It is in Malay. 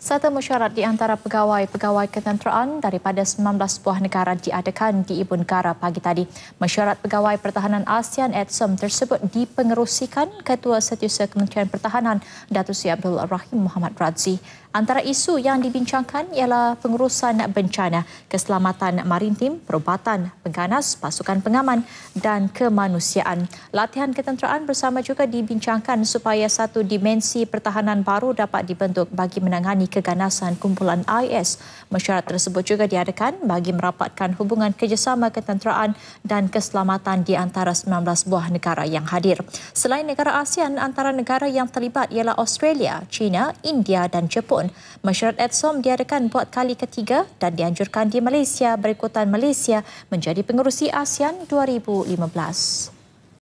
serta mesyuarat di antara pegawai-pegawai ketenteraan daripada 19 buah negara diadakan di Ibu Negara pagi tadi. Mesyuarat Pegawai Pertahanan ASEAN ATSOM tersebut dipengerusikan Ketua Setiausaha Kementerian Pertahanan Datuk Seri Abdul Rahim Muhammad Radzi. Antara isu yang dibincangkan ialah pengurusan bencana, keselamatan marintim, perubatan, pengganas, pasukan pengaman dan kemanusiaan. Latihan ketenteraan bersama juga dibincangkan supaya satu dimensi pertahanan baru dapat dibentuk bagi menangani keganasan kumpulan IS. Mesyuarat tersebut juga diadakan bagi merapatkan hubungan kerjasama ketenteraan dan keselamatan di antara 19 buah negara yang hadir. Selain negara ASEAN, antara negara yang terlibat ialah Australia, China, India dan Jepun. Mesyuarat EDSOM diadakan buat kali ketiga dan dianjurkan di Malaysia berikutan Malaysia menjadi pengurusi ASEAN 2015.